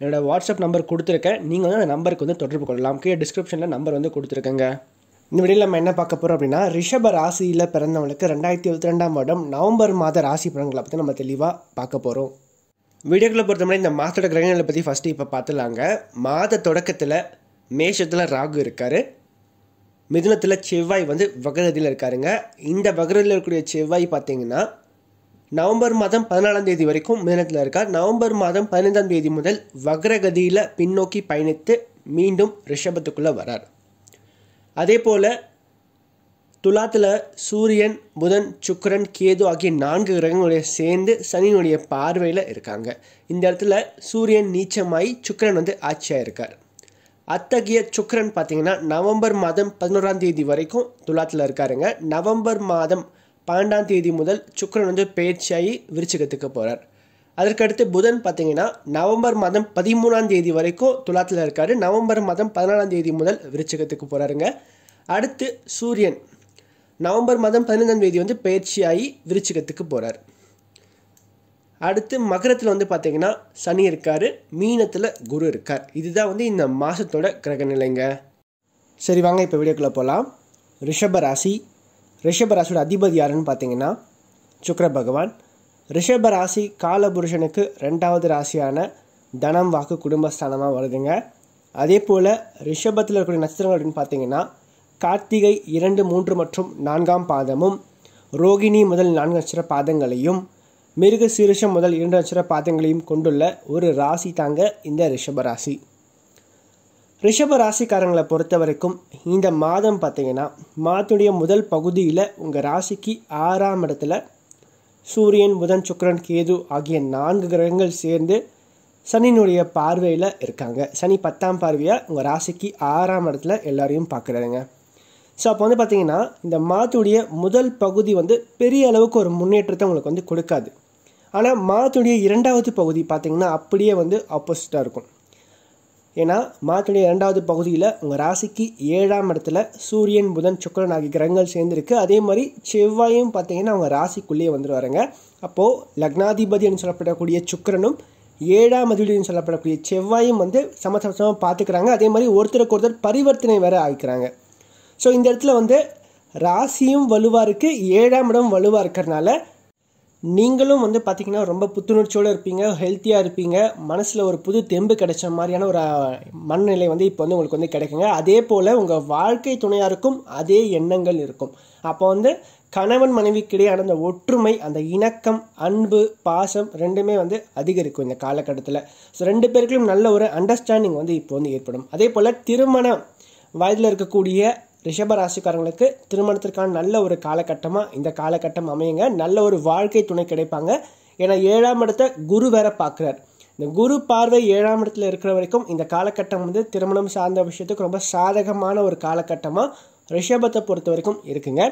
என்னோடய WhatsApp number கொடுத்துருக்கேன் நீங்கள் வந்து அந்த நம்பருக்கு வந்து தொடர்பு கொள்ளலாம் கீழே டிஸ்கிரிப்ஷனில் நம்பர் வந்து கொடுத்துருக்கேங்க இந்த வீடியோவில் நம்ம என்ன பார்க்க போகிறோம் அப்படின்னா ரிஷப ராசியில் பிறந்தவங்களுக்கு ரெண்டாயிரத்தி இருபத்தி ரெண்டாம் வருடம் நவம்பர் மாத ராசி பலன்களை பற்றி நம்ம தெளிவாக பார்க்க போகிறோம் வீடியோக்களை பொறுத்தவரை இந்த மாதத்தோட கிரகங்களை பற்றி ஃபஸ்ட்டு இப்போ பார்த்துலாங்க மாத தொடக்கத்தில் மேஷத்தில் ராகு இருக்கார் மிதுனத்தில் செவ்வாய் வந்து வகரதியில் இருக்காருங்க இந்த வகரதியில் இருக்கக்கூடிய செவ்வாய் பார்த்தீங்கன்னா நவம்பர் மாதம் பதினாலாம் தேதி வரைக்கும் மீனத்தில் இருக்கார் நவம்பர் மாதம் பதினைந்தாம் தேதி முதல் வக்ரகதியில் பின்னோக்கி பயணித்து மீண்டும் ரிஷபத்துக்குள்ளே வரார் அதே போல் துலாத்தில் சூரியன் புதன் சுக்கரன் கேது ஆகிய நான்கு கிரகங்களுடைய சேர்ந்து சனியினுடைய பார்வையில் இருக்காங்க இந்த இடத்துல சூரியன் நீச்சமாயி சுக்கரன் வந்து ஆட்சியாக இருக்கார் அத்தகைய சுக்கரன் பார்த்தீங்கன்னா நவம்பர் மாதம் பதினோராம் தேதி வரைக்கும் துலாத்தில் இருக்காருங்க நவம்பர் மாதம் பன்னெண்டாம் தேதி முதல் சுக்கரன் வந்து பயிற்சியாகி விருச்சிகத்துக்கு போகிறார் அதற்கடுத்து புதன் பார்த்தீங்கன்னா நவம்பர் மாதம் பதிமூணாம் தேதி வரைக்கும் துலாத்தில் இருக்கார் நவம்பர் மாதம் பதினாலாம் தேதி முதல் விருச்சிகத்துக்கு போகிறாருங்க அடுத்து சூரியன் நவம்பர் மாதம் பதினைந்தாம் தேதி வந்து பயிற்சியாகி விருச்சிகத்துக்கு போகிறார் அடுத்து மகரத்தில் வந்து பார்த்தீங்கன்னா சனி இருக்கார் மீனத்தில் குரு இருக்கார் இதுதான் வந்து இந்த மாதத்தோட கிரக நிலைங்க சரி வாங்க இப்போ வீடியோக்குள்ளே போகலாம் ரிஷப ராசி ரிஷபராசியோட அதிபதி யாருன்னு பார்த்தீங்கன்னா சுக்கர பகவான் ரிஷப ராசி காலபுருஷனுக்கு ரெண்டாவது ராசியான தனம் வாக்கு குடும்பஸ்தானமாக வருதுங்க அதே போல் ரிஷபத்தில் இருக்கக்கூடிய நட்சத்திரங்கள் அப்படின்னு பார்த்தீங்கன்னா கார்த்திகை இரண்டு மூன்று மற்றும் நான்காம் பாதமும் ரோகிணி முதல் நான்கு நட்சத்திர பாதங்களையும் மிருக சீரிஷம் முதல் இரண்டு நட்சத்திர பாதங்களையும் கொண்டுள்ள ஒரு ராசி தாங்க இந்த ரிஷபராசி ரிஷப ராசிக்காரங்களை பொறுத்த வரைக்கும் இந்த மாதம் பார்த்தீங்கன்னா மாதத்துடைய முதல் பகுதியில் உங்கள் ராசிக்கு ஆறாம் இடத்துல சூரியன் புதன் சுக்கரன் கேது ஆகிய நான்கு கிரகங்கள் சேர்ந்து சனியினுடைய பார்வையில் இருக்காங்க சனி பத்தாம் பார்வையாக உங்கள் ராசிக்கு ஆறாம் இடத்துல எல்லாரையும் பார்க்குறாருங்க ஸோ அப்போ வந்து பார்த்தீங்கன்னா இந்த மாதத்துடைய முதல் பகுதி வந்து பெரிய அளவுக்கு ஒரு முன்னேற்றத்தை உங்களுக்கு வந்து கொடுக்காது ஆனால் மாதத்துடைய இரண்டாவது பகுதி பார்த்திங்கன்னா அப்படியே வந்து ஆப்போசிட்டாக இருக்கும் ஏன்னா மாதத்துடைய இரண்டாவது பகுதியில் உங்கள் ராசிக்கு ஏழாம் இடத்துல சூரியன் புதன் சுக்கரன் ஆகிய கிரகங்கள் சேர்ந்துருக்கு அதே மாதிரி செவ்வாயும் பார்த்தீங்கன்னா அவங்க ராசிக்குள்ளேயே வந்துடுவாருங்க அப்போது லக்னாதிபதினு சொல்லப்படக்கூடிய சுக்கரனும் ஏழாம் அதிபதினு சொல்லப்படக்கூடிய செவ்வாயும் வந்து சமசமசமாக பார்த்துக்கிறாங்க அதே மாதிரி ஒருத்தருக்கு ஒருத்தர் பரிவர்த்தனை வேறு ஆகிக்கிறாங்க ஸோ இந்த இடத்துல வந்து ராசியும் வலுவாக இருக்குது ஏழாம் இடம் வலுவாக இருக்கிறனால நீங்களும் வந்து பார்த்திங்கன்னா ரொம்ப புத்துணர்ச்சியோடு இருப்பீங்க ஹெல்த்தியாக இருப்பீங்க மனசில் ஒரு புது தெம்பு கிடைச்ச மாதிரியான ஒரு மனநிலை வந்து இப்போ வந்து உங்களுக்கு வந்து கிடைக்குங்க அதே போல் உங்கள் வாழ்க்கை துணையாக இருக்கும் அதே எண்ணங்கள் இருக்கும் அப்போ வந்து கணவன் மனைவிக்கிடையே அந்த ஒற்றுமை அந்த இணக்கம் அன்பு பாசம் ரெண்டுமே வந்து அதிகரிக்கும் இந்த காலகட்டத்தில் ஸோ ரெண்டு பேருக்கும் நல்ல ஒரு அண்டர்ஸ்டாண்டிங் வந்து இப்போ வந்து ஏற்படும் அதே போல் திருமண வயதில் இருக்கக்கூடிய ரிஷபராசிக்காரங்களுக்கு திருமணத்திற்கான நல்ல ஒரு காலகட்டமாக இந்த காலகட்டம் அமையுங்க நல்ல ஒரு வாழ்க்கை துணை கிடைப்பாங்க ஏன்னா ஏழாம் இடத்த குரு வேற பார்க்குறார் இந்த குரு பார்வை ஏழாம் இடத்துல இருக்கிற வரைக்கும் இந்த காலகட்டம் வந்து திருமணம் சார்ந்த விஷயத்துக்கு ரொம்ப சாதகமான ஒரு காலகட்டமாக ரிஷபத்தை பொறுத்த வரைக்கும் இருக்குங்க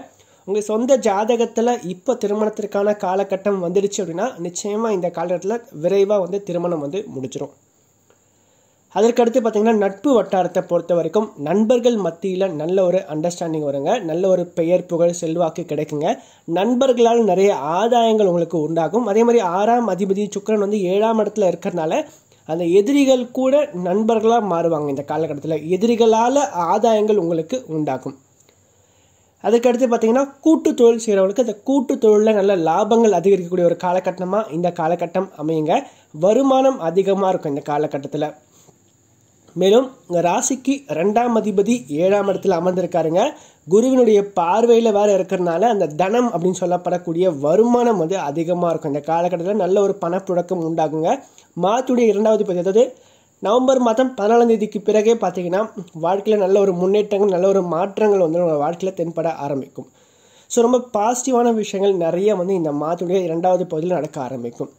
உங்கள் சொந்த ஜாதகத்தில் இப்போ திருமணத்திற்கான காலகட்டம் வந்துடுச்சு அப்படின்னா நிச்சயமாக இந்த காலகட்டத்தில் விரைவாக வந்து திருமணம் வந்து முடிச்சிடும் அதற்கடுத்து பார்த்திங்கன்னா நட்பு வட்டாரத்தை பொறுத்த வரைக்கும் நண்பர்கள் மத்தியில் நல்ல ஒரு அண்டர்ஸ்டாண்டிங் வருங்க நல்ல ஒரு பெயர் புகழ் செல்வாக்கு கிடைக்குங்க நண்பர்களால் நிறைய ஆதாயங்கள் உங்களுக்கு உண்டாகும் அதே மாதிரி ஆறாம் அதிபதி சுக்கரன் வந்து ஏழாம் இடத்துல இருக்கிறதுனால அந்த எதிரிகள் கூட நண்பர்களாக மாறுவாங்க இந்த காலகட்டத்தில் எதிரிகளால் ஆதாயங்கள் உங்களுக்கு உண்டாகும் அதுக்கடுத்து பார்த்திங்கன்னா கூட்டு தொழில் செய்கிறவங்களுக்கு அந்த கூட்டு தொழிலில் நல்ல லாபங்கள் அதிகரிக்கக்கூடிய ஒரு காலகட்டமாக இந்த காலகட்டம் அமையுங்க வருமானம் அதிகமாக இருக்கும் இந்த காலகட்டத்தில் மேலும் ராசிக்கு ரெண்டாம் அதிபதி ஏழாம் இடத்துல அமர்ந்திருக்காருங்க குருவினுடைய பார்வையில் வேறு இருக்கிறதுனால அந்த தனம் அப்படின்னு சொல்லப்படக்கூடிய வருமானம் வந்து அதிகமாக இருக்கும் இந்த காலகட்டத்தில் நல்ல ஒரு பணப்புழக்கம் உண்டாகுங்க மாத்துடைய இரண்டாவது பகுதி அதாவது நவம்பர் மாதம் பதினாலாம் தேதிக்கு பிறகே பார்த்தீங்கன்னா வாழ்க்கையில் நல்ல ஒரு முன்னேற்றங்கள் நல்ல ஒரு மாற்றங்கள் வந்து உங்கள் வாழ்க்கையில் தென்பட ஆரம்பிக்கும் ஸோ ரொம்ப பாசிட்டிவான விஷயங்கள் நிறைய வந்து இந்த மாதத்துடைய இரண்டாவது பகுதியில் நடக்க ஆரம்பிக்கும்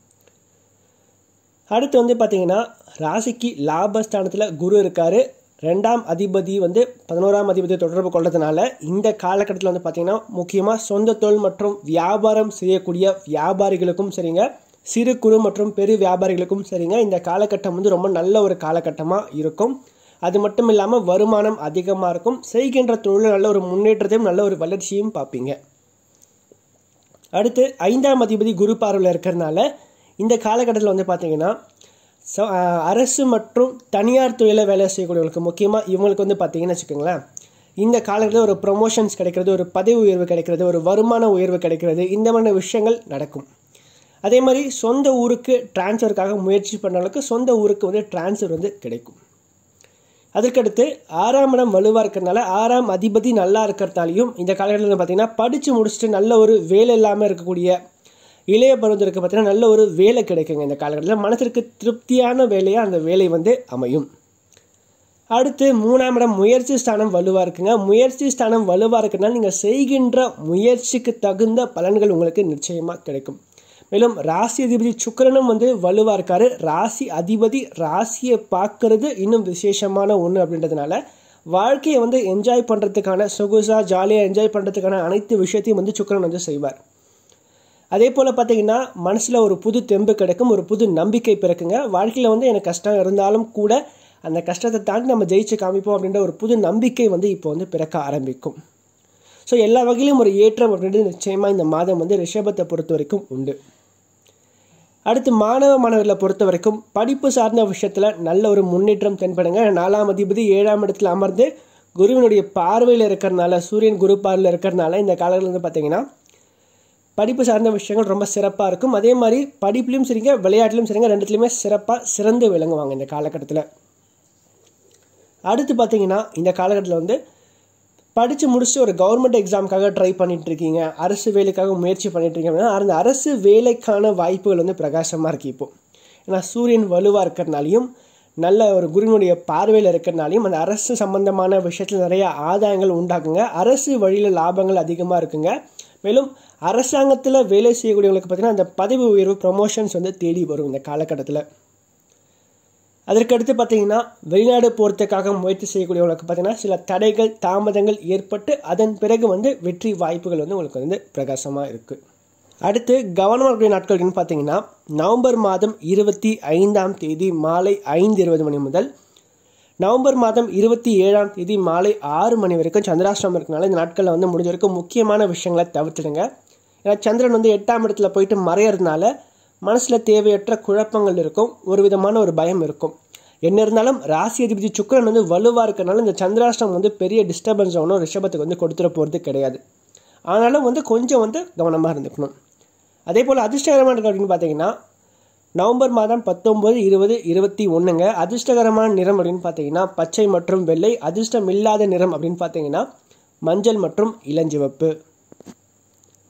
அடுத்து வந்து பார்த்தீங்கன்னா ராசிக்கு லாபஸ்தானத்தில் குரு இருக்கார் ரெண்டாம் அதிபதி வந்து பதினோராம் அதிபதியை தொடர்பு கொள்றதுனால இந்த காலகட்டத்தில் வந்து பார்த்திங்கன்னா முக்கியமாக சொந்த தொழில் மற்றும் வியாபாரம் செய்யக்கூடிய வியாபாரிகளுக்கும் சரிங்க சிறு குறு மற்றும் பெரு வியாபாரிகளுக்கும் சரிங்க இந்த காலகட்டம் வந்து ரொம்ப நல்ல ஒரு காலகட்டமாக இருக்கும் அது மட்டும் இல்லாமல் வருமானம் அதிகமாக இருக்கும் செய்கின்ற தொழில் நல்ல ஒரு முன்னேற்றத்தையும் நல்ல ஒரு வளர்ச்சியும் பார்ப்பீங்க அடுத்து ஐந்தாம் அதிபதி குரு பார்வையில் இருக்கிறதுனால இந்த காலகட்டத்தில் வந்து பார்த்திங்கன்னா அரசு மற்றும் தனியார் தொழிலில் வேலை செய்யக்கூடியவங்களுக்கு முக்கியமாக இவங்களுக்கு வந்து பார்த்திங்கன்னு வச்சுக்கோங்களேன் இந்த காலத்தில் ஒரு ப்ரொமோஷன்ஸ் கிடைக்கிறது ஒரு பதவி உயர்வு கிடைக்கிறது ஒரு வருமான உயர்வு கிடைக்கிறது இந்த மாதிரி விஷயங்கள் நடக்கும் அதே மாதிரி சொந்த ஊருக்கு டிரான்ஸ்ஃபருக்காக முயற்சி பண்ண அளவுக்கு சொந்த ஊருக்கு வந்து டிரான்ஸ்ஃபர் வந்து கிடைக்கும் அதற்கடுத்து ஆறாம் இடம் வலுவாக இருக்கிறதுனால ஆறாம் அதிபதி நல்லா இருக்கிறதாலையும் இந்த காலகட்டத்தில் பார்த்திங்கன்னா படித்து முடிச்சுட்டு நல்ல ஒரு வேலை இல்லாமல் இருக்கக்கூடிய இளைய பருவத்திற்கு பார்த்தீங்கன்னா நல்ல ஒரு வேலை கிடைக்குங்க இந்த காலகட்டத்தில் மனதிற்கு திருப்தியான வேலையாக அந்த வேலை வந்து அமையும் அடுத்து மூணாம் இடம் முயற்சி ஸ்தானம் வலுவாக இருக்குங்க முயற்சி ஸ்தானம் வலுவாக இருக்குன்னா நீங்கள் செய்கின்ற முயற்சிக்கு தகுந்த பலன்கள் உங்களுக்கு நிச்சயமாக கிடைக்கும் மேலும் ராசி அதிபதி சுக்கரனும் வந்து வலுவாக இருக்கார் ராசி அதிபதி ராசியை பார்க்கறது இன்னும் விசேஷமான ஒன்று அப்படின்றதுனால வாழ்க்கையை வந்து என்ஜாய் பண்ணுறதுக்கான சொகுசாக ஜாலியாக என்ஜாய் பண்ணுறதுக்கான அனைத்து விஷயத்தையும் வந்து சுக்கரன் வந்து செய்வார் அதே போல் பார்த்தீங்கன்னா மனசில் ஒரு புது தெம்பு கிடைக்கும் ஒரு புது நம்பிக்கை பிறக்குங்க வாழ்க்கையில் வந்து எனக்கு கஷ்டம் இருந்தாலும் கூட அந்த கஷ்டத்தை தாண்டி நம்ம ஜெயிச்சு காமிப்போம் அப்படின்ற ஒரு புது நம்பிக்கை வந்து இப்போ வந்து பிறக்க ஆரம்பிக்கும் ஸோ எல்லா வகையிலும் ஒரு ஏற்றம் அப்படின்றது நிச்சயமாக இந்த மாதம் வந்து ரிஷபத்தை பொறுத்த வரைக்கும் உண்டு அடுத்து மாணவ மாணவர்களை பொறுத்த வரைக்கும் படிப்பு சார்ந்த விஷயத்தில் நல்ல ஒரு முன்னேற்றம் தென்படுங்க நாலாம் அதிபதி ஏழாம் இடத்துல அமர்ந்து குருவினுடைய பார்வையில் இருக்கிறனால சூரியன் குரு பார்வையில் இருக்கிறனால இந்த காலத்தில் வந்து பார்த்தீங்கன்னா படிப்பு சார்ந்த விஷயங்கள் ரொம்ப சிறப்பாக இருக்கும் அதே மாதிரி படிப்புலையும் சரிங்க விளையாட்டுலையும் சரிங்க ரெண்டுத்துலையுமே சிறப்பாக சிறந்து விளங்குவாங்க இந்த காலகட்டத்தில் அடுத்து பார்த்தீங்கன்னா இந்த காலகட்டத்தில் வந்து படித்து முடிச்சு ஒரு கவர்மெண்ட் எக்ஸாமுக்காக ட்ரை பண்ணிகிட்ருக்கீங்க அரசு வேலைக்காக முயற்சி இருக்கீங்க அப்படின்னா அந்த அரசு வேலைக்கான வாய்ப்புகள் வந்து பிரகாசமாக இருக்குது இப்போது ஏன்னா சூரியன் வலுவாக இருக்கிறதுனாலையும் நல்ல ஒரு குருவினுடைய பார்வையில் இருக்கிறனாலையும் அந்த அரசு சம்பந்தமான விஷயத்தில் நிறைய ஆதாயங்கள் உண்டாக்குங்க அரசு வழியில் லாபங்கள் அதிகமாக இருக்குங்க மேலும் அரசாங்கத்தில் வேலை செய்யக்கூடியவங்களுக்கு பார்த்தீங்கன்னா அந்த பதவி உயர்வு ப்ரமோஷன்ஸ் வந்து தேடி வரும் இந்த காலகட்டத்தில் அதற்கடுத்து பார்த்தீங்கன்னா வெளிநாடு போகிறதுக்காக முயற்சி செய்யக்கூடியவங்களுக்கு பார்த்தீங்கன்னா சில தடைகள் தாமதங்கள் ஏற்பட்டு அதன் பிறகு வந்து வெற்றி வாய்ப்புகள் வந்து உங்களுக்கு வந்து பிரகாசமாக இருக்குது அடுத்து கவனமாக வரக்கூடிய நாட்கள்னு பார்த்தீங்கன்னா நவம்பர் மாதம் இருபத்தி ஐந்தாம் தேதி மாலை ஐந்து இருபது மணி முதல் நவம்பர் மாதம் இருபத்தி ஏழாம் தேதி மாலை ஆறு மணி வரைக்கும் சந்திராஷ்டிரம் இருக்கனால இந்த நாட்களில் வந்து முடிஞ்ச வரைக்கும் முக்கியமான விஷயங்களை தவிர்த்துடுங்க ஏன்னா சந்திரன் வந்து எட்டாம் இடத்துல போயிட்டு மறையிறதுனால மனசில் தேவையற்ற குழப்பங்கள் இருக்கும் ஒரு விதமான ஒரு பயம் இருக்கும் என்ன இருந்தாலும் ராசி அதிபதி சுக்கரன் வந்து வலுவாக இருக்கனால இந்த சந்திராஷ்டம் வந்து பெரிய டிஸ்டர்பன்ஸ் ஒன்றும் ரிஷபத்துக்கு வந்து கொடுத்துட போகிறது கிடையாது ஆனாலும் வந்து கொஞ்சம் வந்து கவனமாக இருந்துக்கணும் அதே போல் அதிர்ஷ்டகரமான இருக்கு அப்படின்னு பார்த்தீங்கன்னா நவம்பர் மாதம் பத்தொம்பது இருபது இருபத்தி ஒன்றுங்க அதிர்ஷ்டகரமான நிறம் அப்படின்னு பார்த்தீங்கன்னா பச்சை மற்றும் வெள்ளை அதிர்ஷ்டம் இல்லாத நிறம் அப்படின்னு பார்த்தீங்கன்னா மஞ்சள் மற்றும் இளஞ்சிவப்பு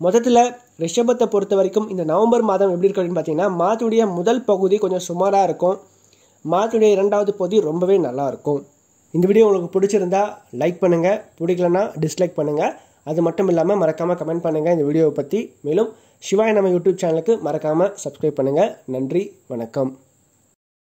மொத்தத்தில் ரிஷபத்தை பொறுத்த வரைக்கும் இந்த நவம்பர் மாதம் எப்படி இருக்கு அப்படின்னு பார்த்தீங்கன்னா மாதத்துடைய முதல் பகுதி கொஞ்சம் சுமாராக இருக்கும் மாதத்துடைய இரண்டாவது பகுதி ரொம்பவே நல்லாயிருக்கும் இந்த வீடியோ உங்களுக்கு பிடிச்சிருந்தா லைக் பண்ணுங்கள் பிடிக்கலன்னா டிஸ்லைக் பண்ணுங்கள் அது மட்டும் இல்லாமல் மறக்காமல் கமெண்ட் பண்ணுங்கள் இந்த வீடியோவை பற்றி மேலும் சிவாய் நம்ம யூடியூப் சேனலுக்கு மறக்காமல் சப்ஸ்கிரைப் பண்ணுங்கள் நன்றி வணக்கம்